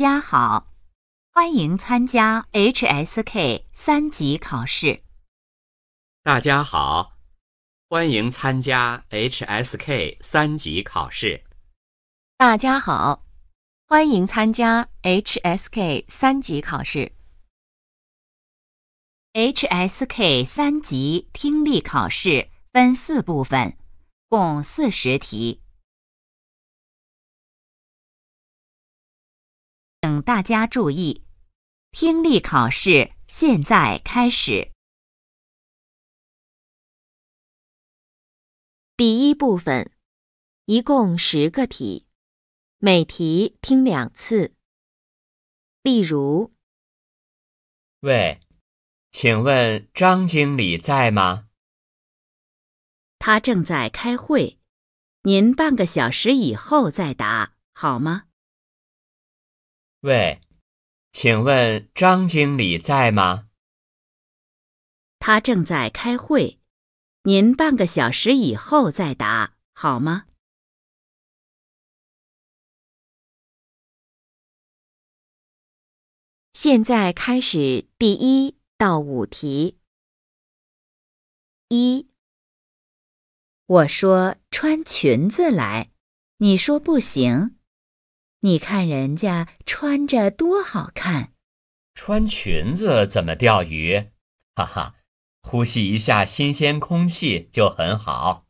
家好，欢迎参加 HSK 三级考试。大家好，欢迎参加 HSK 三级考试。大家好，欢迎参加 HSK 三级考试。HSK 三级听力考试分四部分，共四十题。请大家注意，听力考试现在开始。第一部分，一共十个题，每题听两次。例如，喂，请问张经理在吗？他正在开会，您半个小时以后再答好吗？喂，请问张经理在吗？他正在开会，您半个小时以后再打好吗？现在开始第一到五题。一，我说穿裙子来，你说不行。你看人家穿着多好看，穿裙子怎么钓鱼？哈哈，呼吸一下新鲜空气就很好。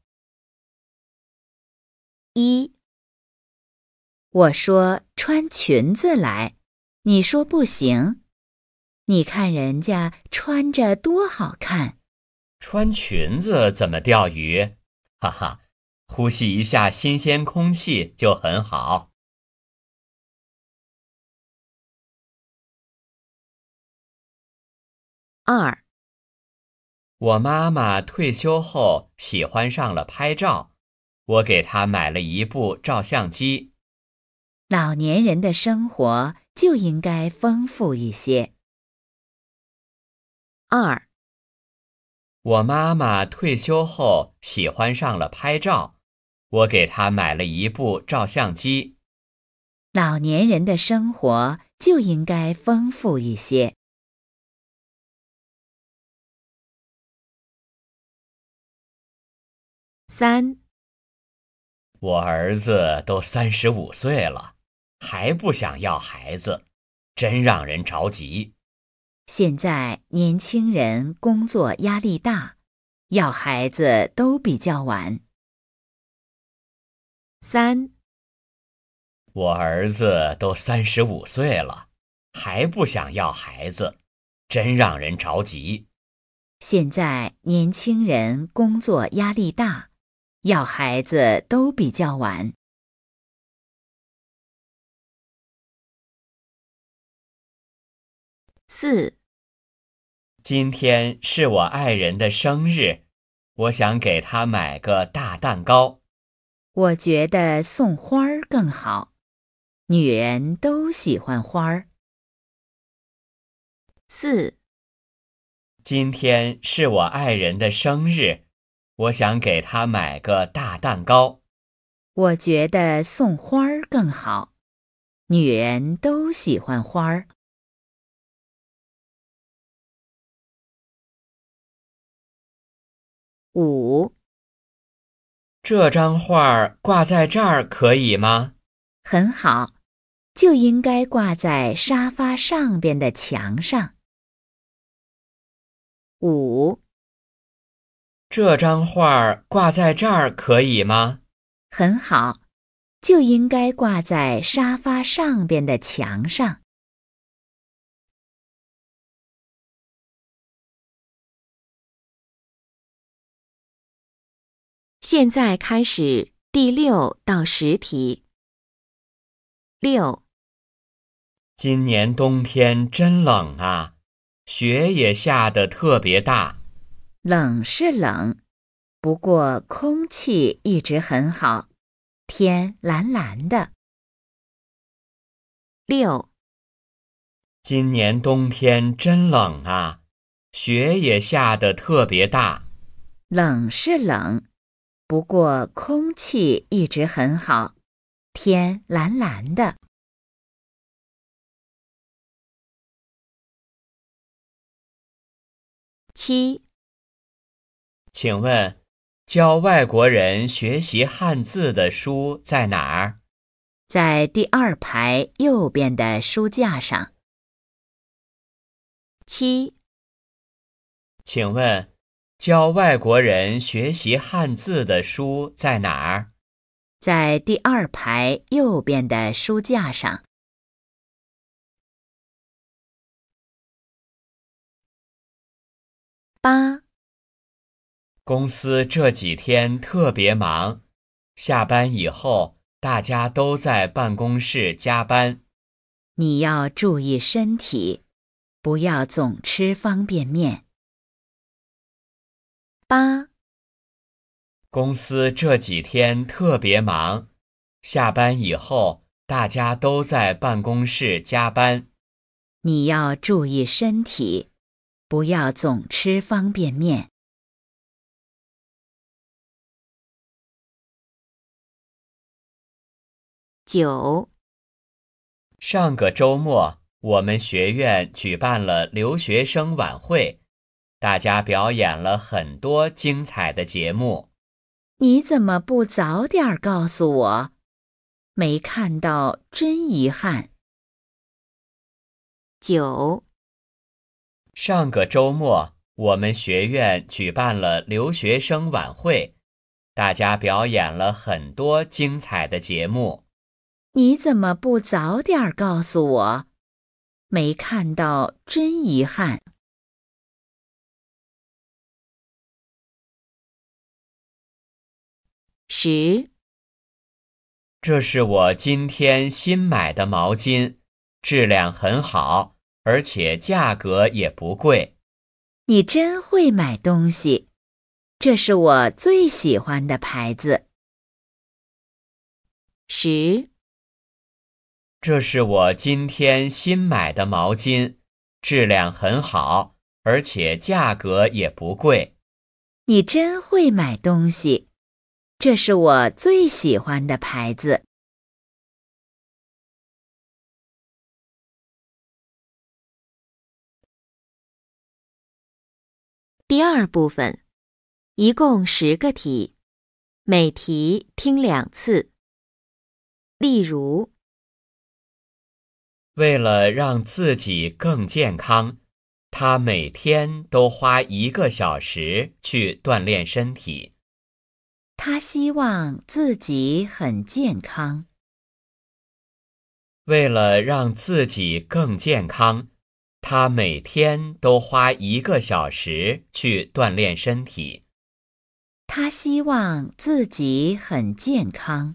一，我说穿裙子来，你说不行。你看人家穿着多好看，穿裙子怎么钓鱼？哈哈，呼吸一下新鲜空气就很好。二，我妈妈退休后喜欢上了拍照，我给她买了一部照相机。老年人的生活就应该丰富一些。二，我妈妈退休后喜欢上了拍照，我给她买了一部照相机。老年人的生活就应该丰富一些。三，我儿子都三十五岁了，还不想要孩子，真让人着急。现在年轻人工作压力大，要孩子都比较晚。三，我儿子都三十五岁了，还不想要孩子，真让人着急。现在年轻人工作压力大。要孩子都比较晚。四，今天是我爱人的生日，我想给他买个大蛋糕。我觉得送花儿更好，女人都喜欢花儿。四，今天是我爱人的生日。我想给他买个大蛋糕。我觉得送花儿更好，女人都喜欢花儿。五，这张画儿挂在这儿可以吗？很好，就应该挂在沙发上边的墙上。五。这张画挂在这儿可以吗？很好，就应该挂在沙发上边的墙上。现在开始第六到十题。六，今年冬天真冷啊，雪也下得特别大。冷是冷，不过空气一直很好，天蓝蓝的。六，今年冬天真冷啊，雪也下得特别大。冷是冷，不过空气一直很好，天蓝蓝的。七。请问，教外国人学习汉字的书在哪儿？在第二排右边的书架上。七，请问，教外国人学习汉字的书在哪儿？在第二排右边的书架上。八。公司这几天特别忙，下班以后大家都在办公室加班。你要注意身体，不要总吃方便面。八。公司这几天特别忙，下班以后大家都在办公室加班。你要注意身体，不要总吃方便面。九，上个周末我们学院举办了留学生晚会，大家表演了很多精彩的节目。你怎么不早点告诉我？没看到，真遗憾。九，上个周末我们学院举办了留学生晚会，大家表演了很多精彩的节目。你怎么不早点告诉我？没看到，真遗憾。十，这是我今天新买的毛巾，质量很好，而且价格也不贵。你真会买东西，这是我最喜欢的牌子。十。这是我今天新买的毛巾，质量很好，而且价格也不贵。你真会买东西，这是我最喜欢的牌子。第二部分，一共十个题，每题听两次。例如。为了让自己更健康，他每天都花一个小时去锻炼身体。他希望自己很健康。为了让自己更健康，他每天都花一个小时去锻炼身体。他希望自己很健康。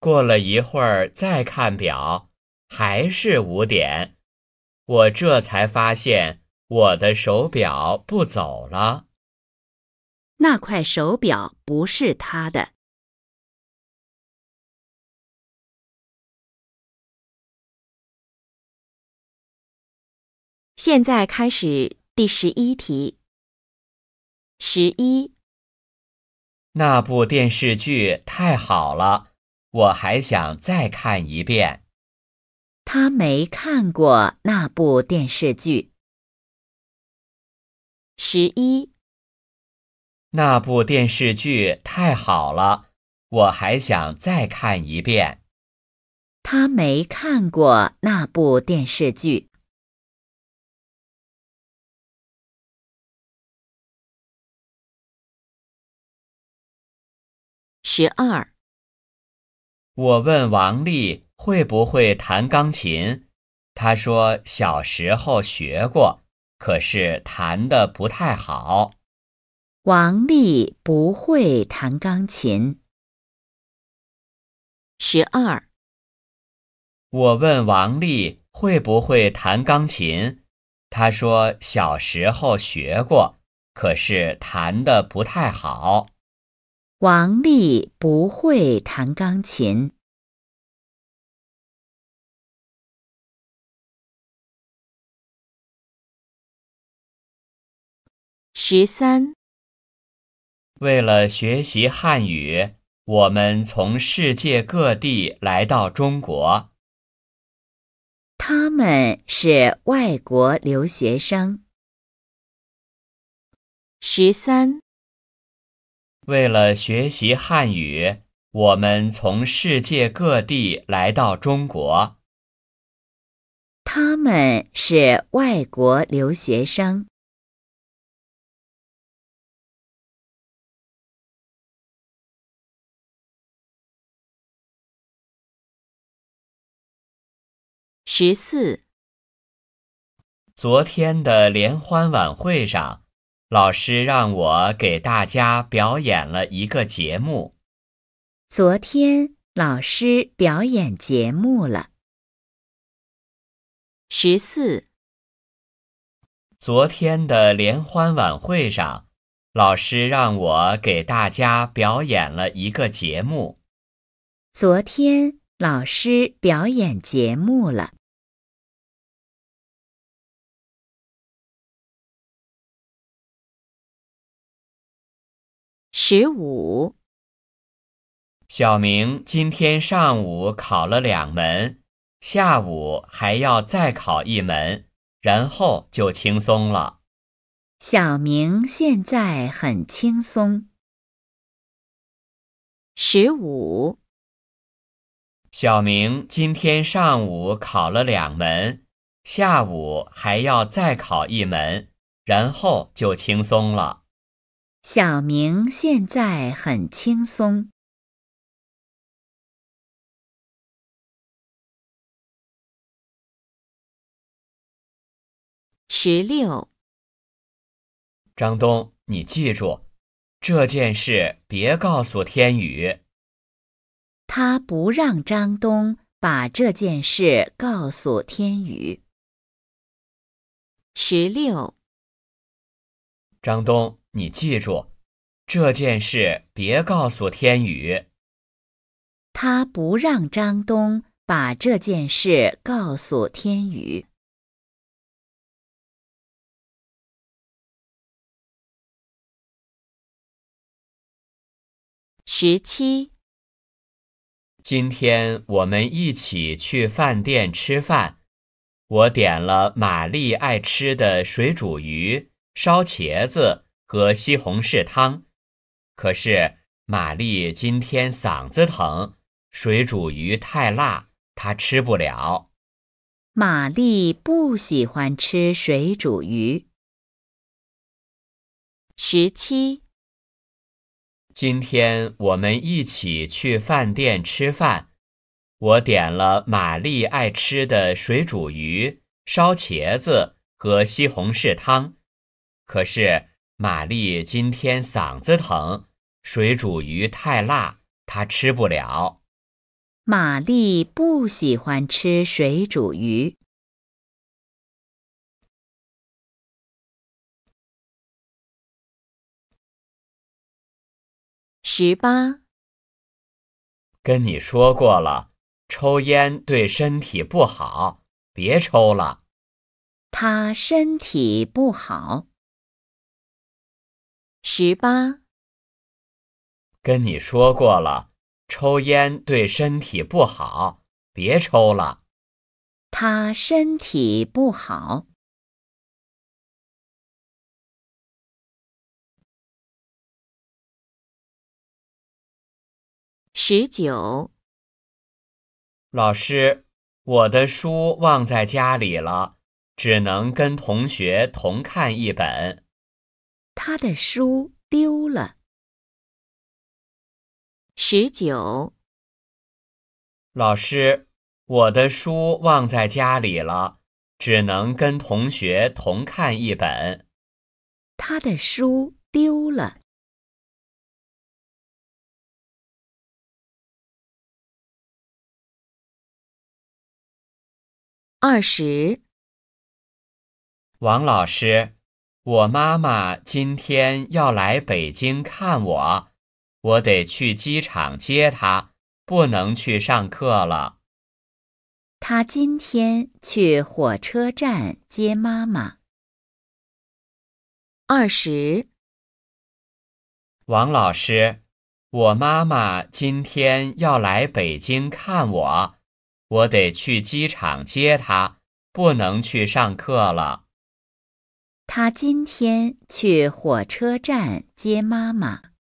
过了一会儿，再看表，还是五点。我这才发现我的手表不走了。那块手表不是他的。现在开始第十一题。十一，那部电视剧太好了。我还想再看一遍。他没看过那部电视剧。十一，那部电视剧太好了，我还想再看一遍。他没看过那部电视剧。十二。我问王丽会不会弹钢琴，她说小时候学过，可是弹的不太好。王丽不会弹钢琴。十二。我问王丽会不会弹钢琴，她说小时候学过，可是弹的不太好。王丽不会弹钢琴。十三。为了学习汉语，我们从世界各地来到中国。他们是外国留学生。十三。为了学习汉语，我们从世界各地来到中国。他们是外国留学生。十四，昨天的联欢晚会上。老师让我给大家表演了一个节目。昨天老师表演节目了。十四。昨天的联欢晚会上，老师让我给大家表演了一个节目。昨天老师表演节目了。十五，小明今天上午考了两门，下午还要再考一门，然后就轻松了。小明现在很轻松。十五，小明今天上午考了两门，下午还要再考一门，然后就轻松了。小明现在很轻松。十六，张东，你记住，这件事别告诉天宇。他不让张东把这件事告诉天宇。十六，张东。你记住，这件事别告诉天宇。他不让张东把这件事告诉天宇。十七，今天我们一起去饭店吃饭。我点了玛丽爱吃的水煮鱼、烧茄子。和西红柿汤，可是玛丽今天嗓子疼，水煮鱼太辣，她吃不了。玛丽不喜欢吃水煮鱼。十七，今天我们一起去饭店吃饭，我点了玛丽爱吃的水煮鱼、烧茄子和西红柿汤，可是。玛丽今天嗓子疼，水煮鱼太辣，她吃不了。玛丽不喜欢吃水煮鱼。十八，跟你说过了，抽烟对身体不好，别抽了。他身体不好。十八，跟你说过了，抽烟对身体不好，别抽了。他身体不好。十九，老师，我的书忘在家里了，只能跟同学同看一本。他的书丢了。十九，老师，我的书忘在家里了，只能跟同学同看一本。他的书丢了。二十，王老师。我妈妈今天要来北京看我，我得去机场接她，不能去上课了。他今天去火车站接妈妈。二十。王老师，我妈妈今天要来北京看我，我得去机场接她，不能去上课了。他今天去火车站接妈妈。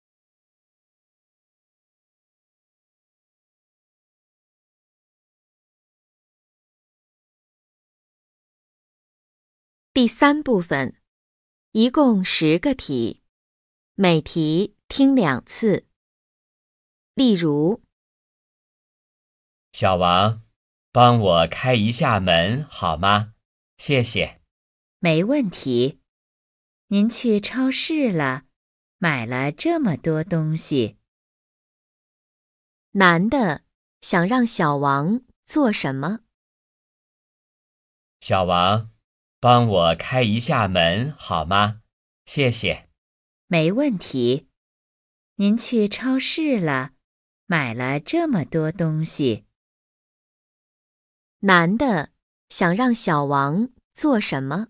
第三部分，一共十个题，每题听两次。例如，小王，帮我开一下门好吗？谢谢。没问题。您去超市了，买了这么多东西。男的想让小王做什么？小王，帮我开一下门好吗？谢谢。没问题。您去超市了，买了这么多东西。男的想让小王做什么？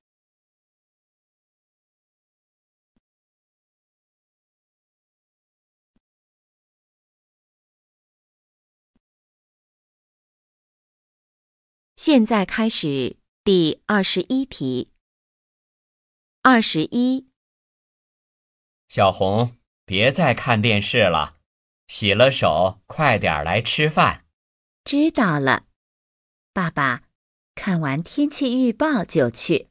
现在开始第二十一题。二十一，小红，别再看电视了，洗了手，快点来吃饭。知道了，爸爸，看完天气预报就去。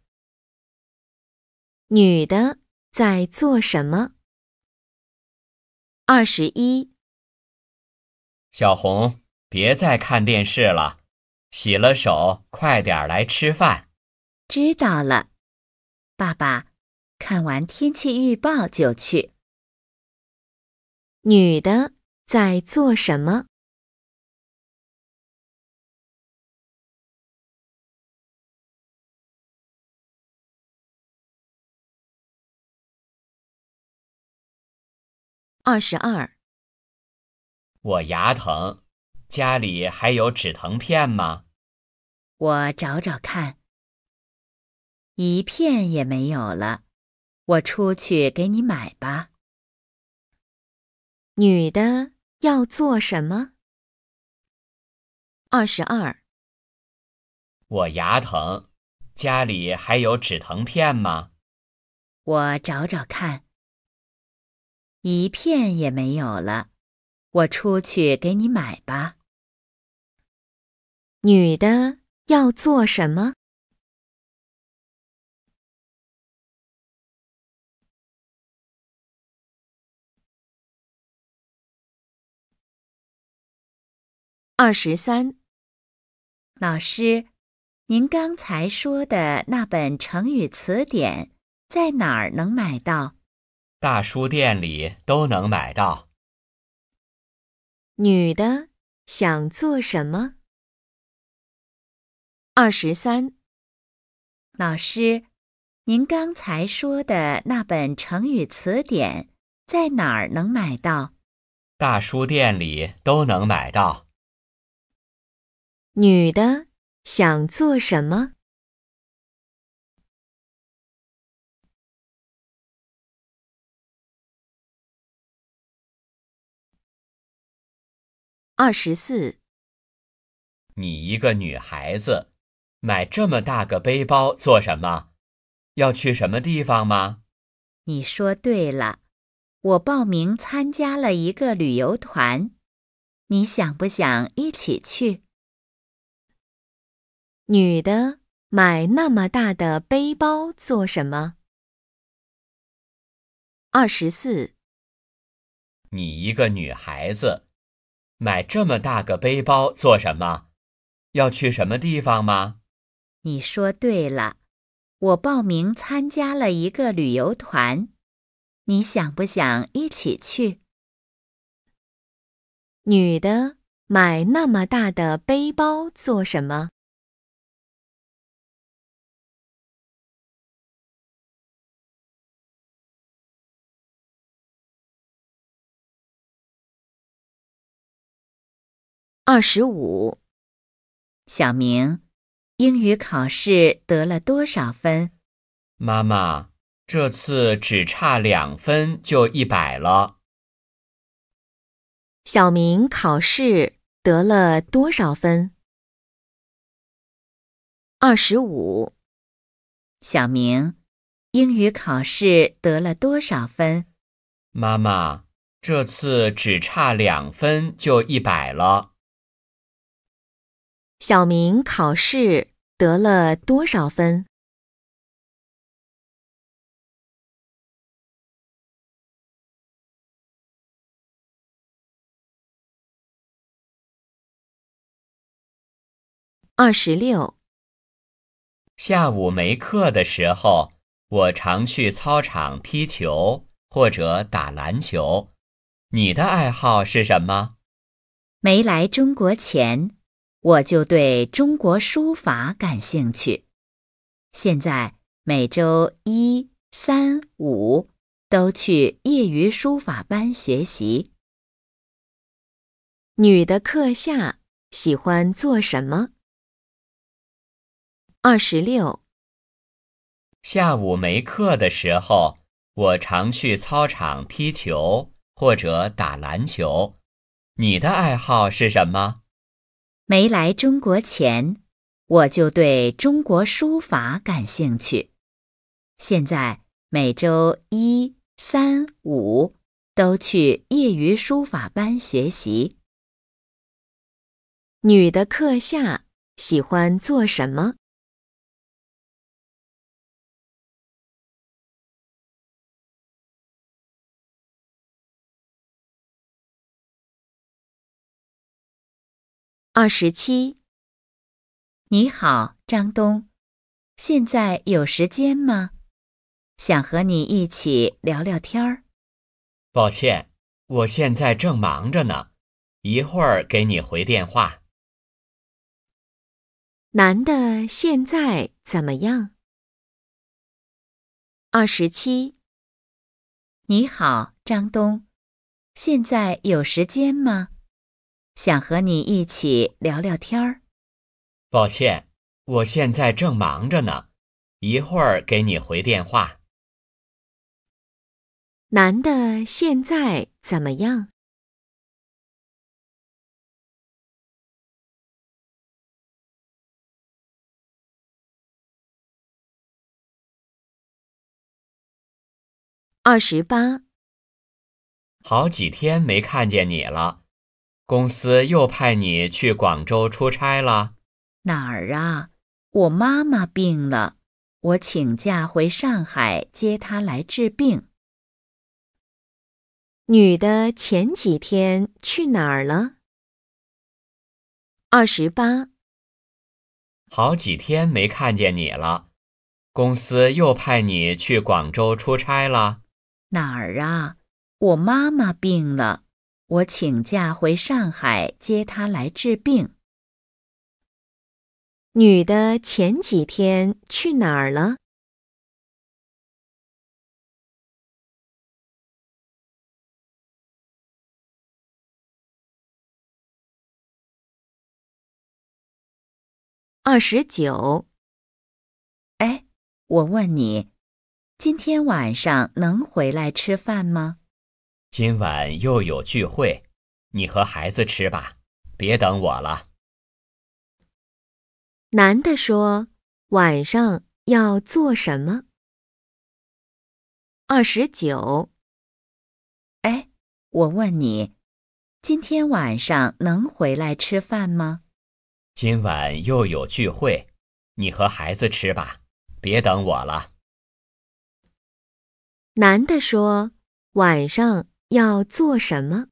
女的在做什么？二十一，小红，别再看电视了。洗了手，快点来吃饭。知道了，爸爸，看完天气预报就去。女的在做什么？二十二，我牙疼。家里还有止疼片吗？我找找看，一片也没有了，我出去给你买吧。女的要做什么？二十二。我牙疼，家里还有止疼片吗？我找找看，一片也没有了，我出去给你买吧。女的要做什么？二十三，老师，您刚才说的那本成语词典在哪儿能买到？大书店里都能买到。女的想做什么？二十三，老师，您刚才说的那本成语词典在哪儿能买到？大书店里都能买到。女的想做什么？二十四，你一个女孩子。买这么大个背包做什么？要去什么地方吗？你说对了，我报名参加了一个旅游团，你想不想一起去？女的买那么大的背包做什么？二十四。你一个女孩子，买这么大个背包做什么？要去什么地方吗？你说对了，我报名参加了一个旅游团，你想不想一起去？女的买那么大的背包做什么？二十五，小明。英语考试得了多少分？妈妈，这次只差两分就一百了。小明考试得了多少分？二十五。小明，英语考试得了多少分？妈妈，这次只差两分就一百了。小明考试得了多少分？二十六。下午没课的时候，我常去操场踢球或者打篮球。你的爱好是什么？没来中国前。我就对中国书法感兴趣。现在每周一、三、五都去业余书法班学习。女的课下喜欢做什么？二十六。下午没课的时候，我常去操场踢球或者打篮球。你的爱好是什么？没来中国前，我就对中国书法感兴趣。现在每周一、三、五都去业余书法班学习。女的课下喜欢做什么？二十七，你好，张东，现在有时间吗？想和你一起聊聊天儿。抱歉，我现在正忙着呢，一会儿给你回电话。男的现在怎么样？二十七，你好，张东，现在有时间吗？想和你一起聊聊天儿。抱歉，我现在正忙着呢，一会儿给你回电话。男的现在怎么样？二十八。好几天没看见你了。公司又派你去广州出差了？哪儿啊？我妈妈病了，我请假回上海接她来治病。女的前几天去哪儿了？二十八，好几天没看见你了。公司又派你去广州出差了？哪儿啊？我妈妈病了。我请假回上海接他来治病。女的前几天去哪儿了？二十九。哎，我问你，今天晚上能回来吃饭吗？今晚又有聚会，你和孩子吃吧，别等我了。男的说：“晚上要做什么？”二十九。哎，我问你，今天晚上能回来吃饭吗？今晚又有聚会，你和孩子吃吧，别等我了。男的说：“晚上。”要做什么？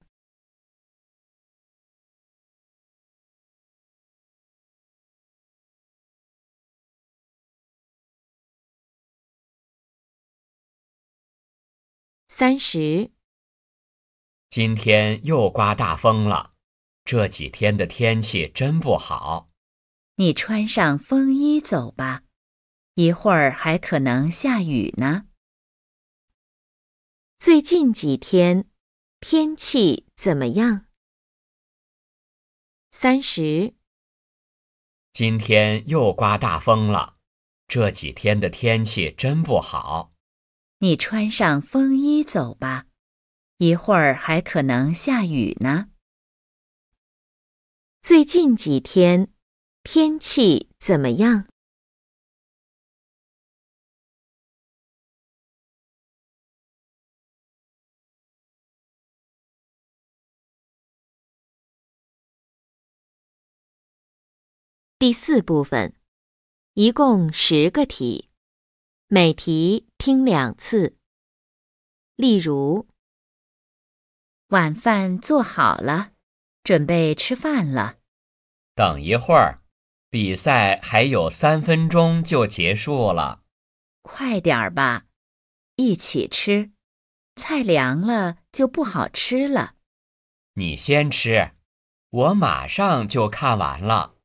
三十。今天又刮大风了，这几天的天气真不好。你穿上风衣走吧，一会儿还可能下雨呢。最近几天天气怎么样？三十。今天又刮大风了，这几天的天气真不好。你穿上风衣走吧，一会儿还可能下雨呢。最近几天天气怎么样？第四部分，一共十个题，每题听两次。例如，晚饭做好了，准备吃饭了。等一会儿，比赛还有三分钟就结束了。快点儿吧，一起吃，菜凉了就不好吃了。你先吃，我马上就看完了。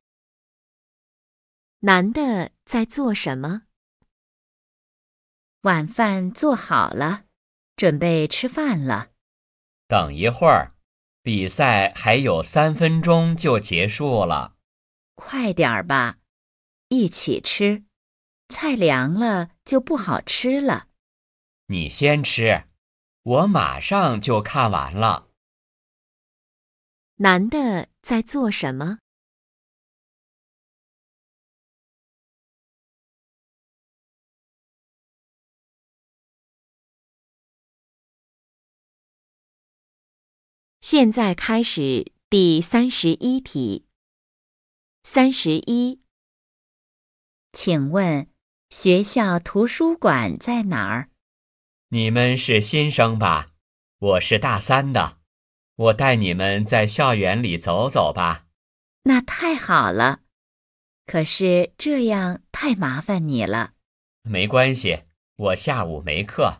男的在做什么？晚饭做好了，准备吃饭了。等一会儿，比赛还有三分钟就结束了。快点儿吧，一起吃，菜凉了就不好吃了。你先吃，我马上就看完了。男的在做什么？现在开始第三十一题。三十一，请问学校图书馆在哪儿？你们是新生吧？我是大三的，我带你们在校园里走走吧。那太好了，可是这样太麻烦你了。没关系，我下午没课。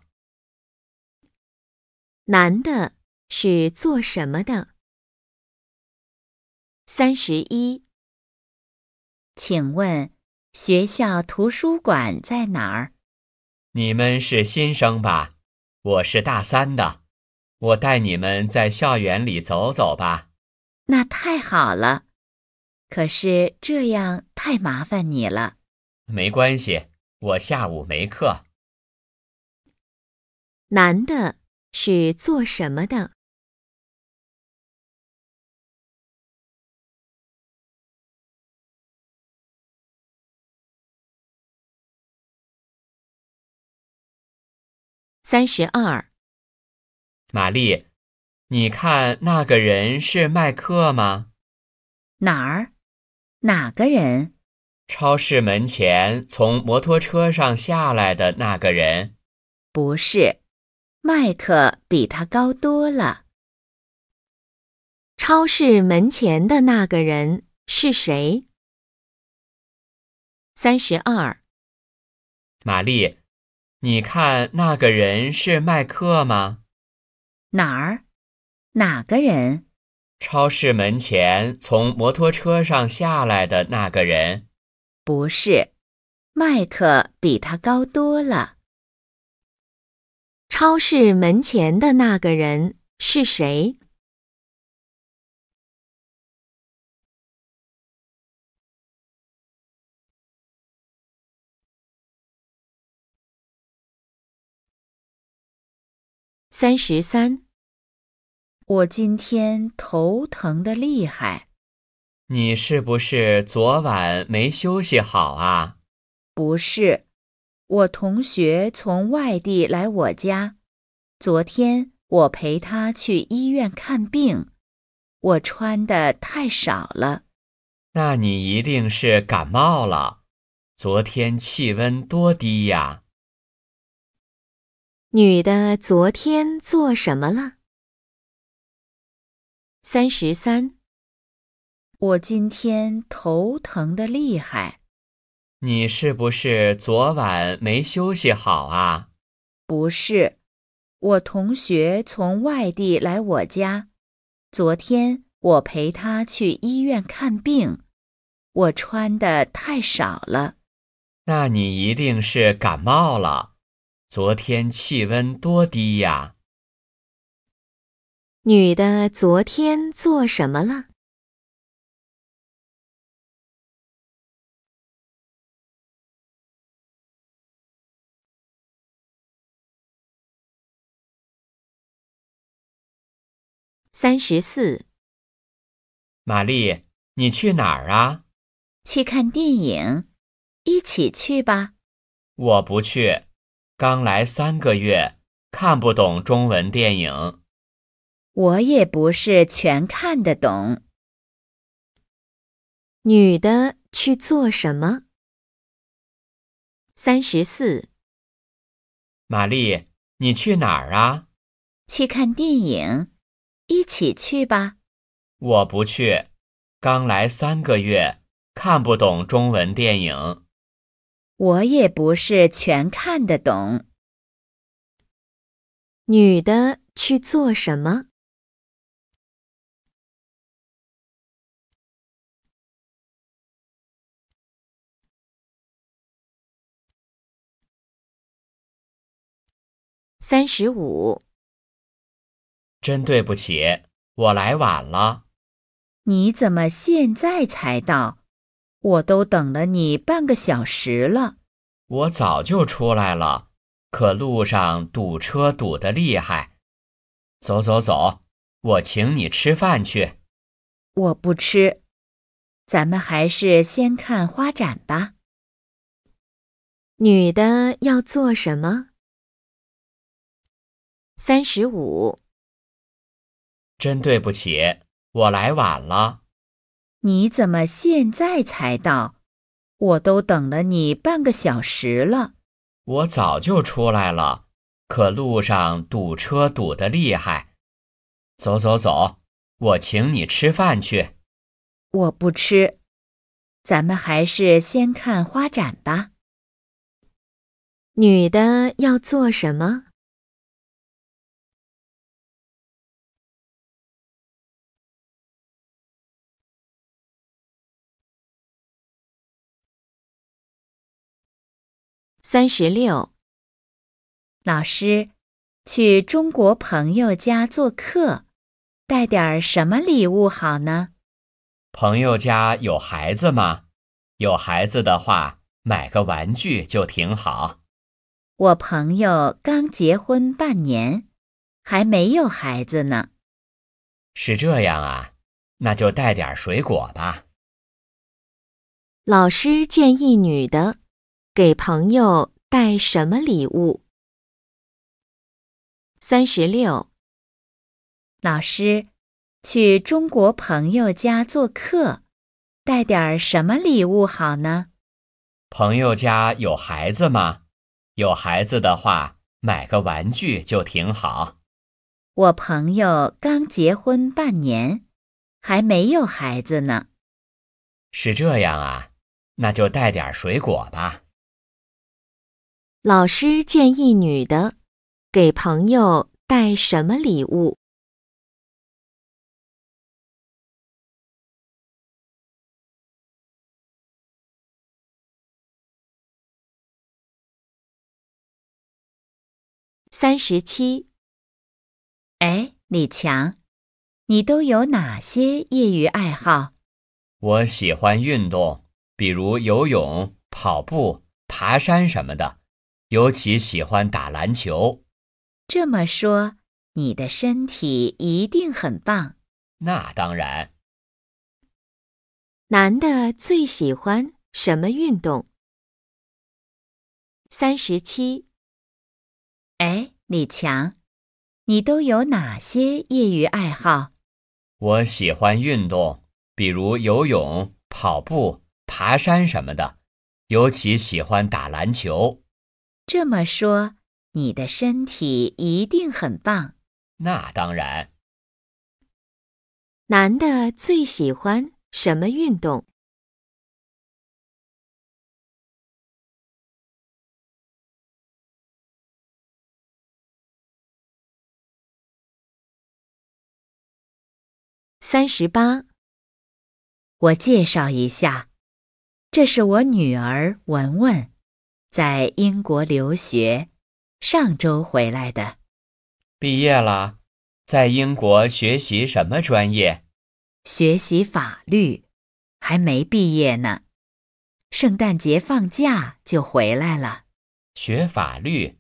男的。是做什么的？三十一，请问学校图书馆在哪儿？你们是新生吧？我是大三的，我带你们在校园里走走吧。那太好了，可是这样太麻烦你了。没关系，我下午没课。男的是做什么的？三十二，玛丽，你看那个人是麦克吗？哪儿？哪个人？超市门前从摩托车上下来的那个人。不是，迈克比他高多了。超市门前的那个人是谁？三十二，玛丽。你看那个人是麦克吗？哪儿？哪个人？超市门前从摩托车上下来的那个人？不是，麦克比他高多了。超市门前的那个人是谁？三十三，我今天头疼的厉害。你是不是昨晚没休息好啊？不是，我同学从外地来我家，昨天我陪他去医院看病，我穿的太少了。那你一定是感冒了。昨天气温多低呀？女的昨天做什么了？三十三。我今天头疼的厉害。你是不是昨晚没休息好啊？不是，我同学从外地来我家，昨天我陪他去医院看病，我穿的太少了。那你一定是感冒了。昨天气温多低呀！女的昨天做什么了？三十四。玛丽，你去哪儿啊？去看电影，一起去吧。我不去。刚来三个月，看不懂中文电影。我也不是全看得懂。女的去做什么？三十四。玛丽，你去哪儿啊？去看电影，一起去吧。我不去，刚来三个月，看不懂中文电影。我也不是全看得懂。女的去做什么？三十五。真对不起，我来晚了。你怎么现在才到？我都等了你半个小时了，我早就出来了，可路上堵车堵得厉害。走走走，我请你吃饭去。我不吃，咱们还是先看花展吧。女的要做什么？三十五。真对不起，我来晚了。你怎么现在才到？我都等了你半个小时了。我早就出来了，可路上堵车堵得厉害。走走走，我请你吃饭去。我不吃，咱们还是先看花展吧。女的要做什么？三十六。老师，去中国朋友家做客，带点什么礼物好呢？朋友家有孩子吗？有孩子的话，买个玩具就挺好。我朋友刚结婚半年，还没有孩子呢。是这样啊，那就带点水果吧。老师建议女的。给朋友带什么礼物？三十六，老师，去中国朋友家做客，带点什么礼物好呢？朋友家有孩子吗？有孩子的话，买个玩具就挺好。我朋友刚结婚半年，还没有孩子呢。是这样啊，那就带点水果吧。老师建议女的给朋友带什么礼物？三十七。哎，李强，你都有哪些业余爱好？我喜欢运动，比如游泳、跑步、爬山什么的。尤其喜欢打篮球。这么说，你的身体一定很棒。那当然。男的最喜欢什么运动？三十七。哎，李强，你都有哪些业余爱好？我喜欢运动，比如游泳、跑步、爬山什么的。尤其喜欢打篮球。这么说，你的身体一定很棒。那当然。男的最喜欢什么运动？三十八。我介绍一下，这是我女儿文文。在英国留学，上周回来的。毕业了，在英国学习什么专业？学习法律，还没毕业呢。圣诞节放假就回来了。学法律，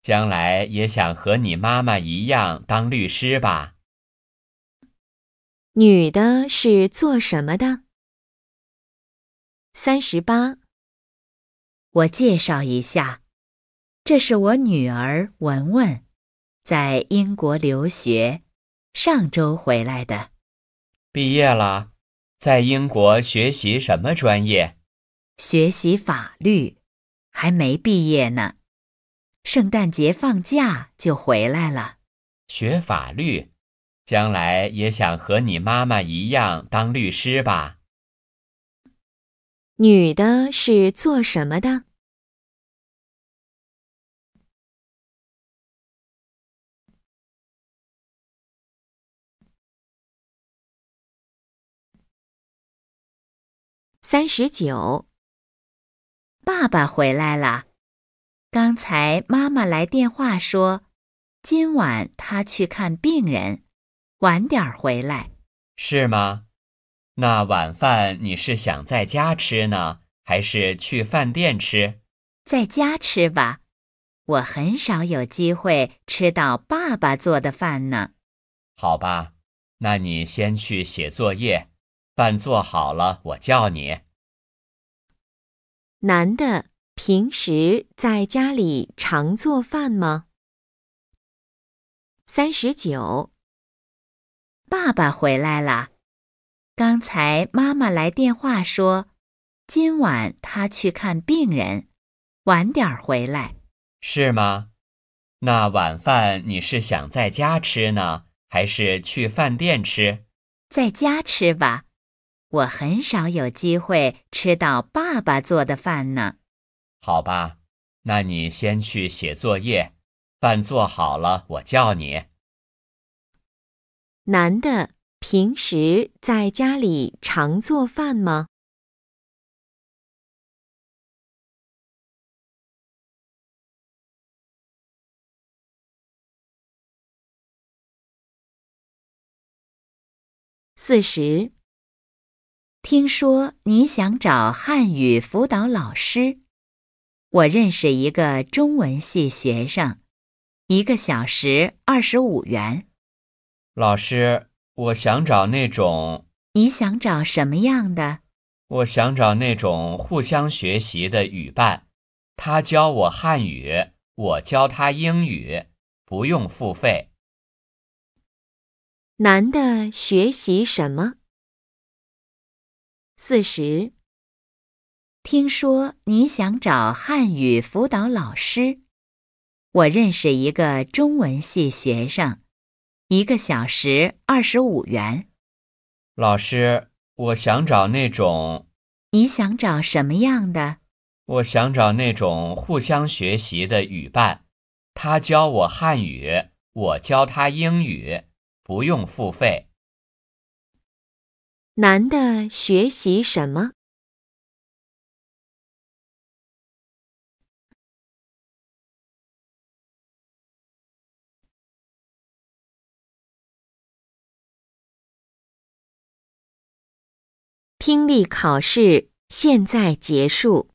将来也想和你妈妈一样当律师吧。女的是做什么的？三十八。我介绍一下，这是我女儿文文，在英国留学，上周回来的，毕业了，在英国学习什么专业？学习法律，还没毕业呢，圣诞节放假就回来了。学法律，将来也想和你妈妈一样当律师吧。女的是做什么的？三十九。爸爸回来了。刚才妈妈来电话说，今晚她去看病人，晚点回来。是吗？那晚饭你是想在家吃呢，还是去饭店吃？在家吃吧，我很少有机会吃到爸爸做的饭呢。好吧，那你先去写作业，饭做好了我叫你。男的平时在家里常做饭吗？三十九，爸爸回来了。刚才妈妈来电话说，今晚她去看病人，晚点回来，是吗？那晚饭你是想在家吃呢，还是去饭店吃？在家吃吧，我很少有机会吃到爸爸做的饭呢。好吧，那你先去写作业，饭做好了我叫你。男的。平时在家里常做饭吗？四十。听说你想找汉语辅导老师，我认识一个中文系学生，一个小时二十五元。老师。我想找那种。你想找什么样的？我想找那种互相学习的语伴，他教我汉语，我教他英语，不用付费。男的学习什么？四十。听说你想找汉语辅导老师，我认识一个中文系学生。一个小时二十五元。老师，我想找那种。你想找什么样的？我想找那种互相学习的语伴，他教我汉语，我教他英语，不用付费。男的学习什么？听力考试现在结束。